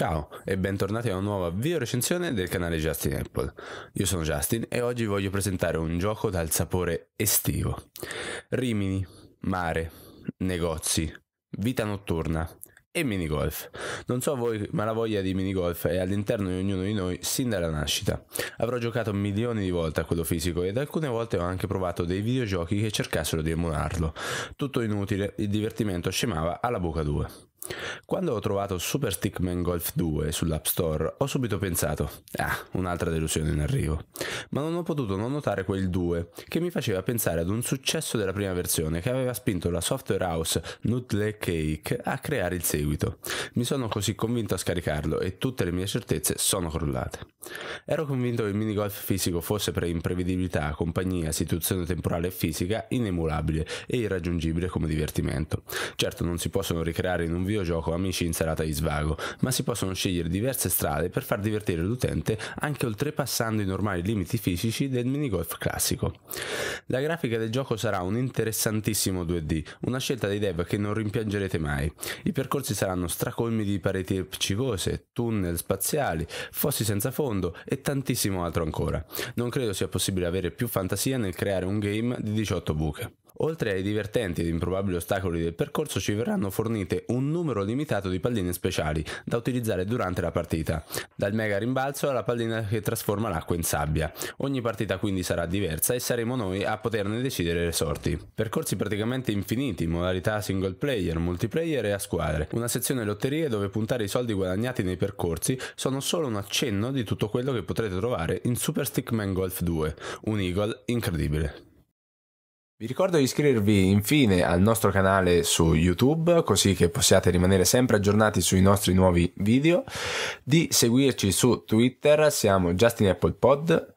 Ciao e bentornati a una nuova video recensione del canale Justin Apple. Io sono Justin e oggi voglio presentare un gioco dal sapore estivo. Rimini, mare, negozi, vita notturna e minigolf. Non so voi, ma la voglia di minigolf è all'interno di ognuno di noi sin dalla nascita. Avrò giocato milioni di volte a quello fisico ed alcune volte ho anche provato dei videogiochi che cercassero di emularlo. Tutto inutile, il divertimento scemava alla buca 2. Quando ho trovato Super Stickman Golf 2 sull'App Store ho subito pensato, ah, un'altra delusione in arrivo. Ma non ho potuto non notare quel 2 che mi faceva pensare ad un successo della prima versione che aveva spinto la software house Nutle Cake a creare il seguito. Mi sono così convinto a scaricarlo e tutte le mie certezze sono crollate. Ero convinto che il minigolf fisico fosse per imprevedibilità, compagnia, situazione temporale e fisica inemulabile e irraggiungibile come divertimento. Certo non si possono ricreare in un video gioco Amici in serata di svago, ma si possono scegliere diverse strade per far divertire l'utente anche oltrepassando i normali limiti fisici del minigolf classico. La grafica del gioco sarà un interessantissimo 2D, una scelta dei dev che non rimpiangerete mai. I percorsi saranno stracolmi di pareti epcivose, tunnel spaziali, fossi senza fondo e tantissimo altro ancora. Non credo sia possibile avere più fantasia nel creare un game di 18 buche. Oltre ai divertenti ed improbabili ostacoli del percorso ci verranno fornite un numero limitato di palline speciali da utilizzare durante la partita, dal mega rimbalzo alla pallina che trasforma l'acqua in sabbia. Ogni partita quindi sarà diversa e saremo noi a poterne decidere le sorti. Percorsi praticamente infiniti, modalità single player, multiplayer e a squadre. Una sezione lotterie dove puntare i soldi guadagnati nei percorsi sono solo un accenno di tutto quello che potrete trovare in Super Stickman Golf 2, un eagle incredibile. Vi ricordo di iscrivervi infine al nostro canale su YouTube così che possiate rimanere sempre aggiornati sui nostri nuovi video, di seguirci su Twitter, siamo Justin Apple Pod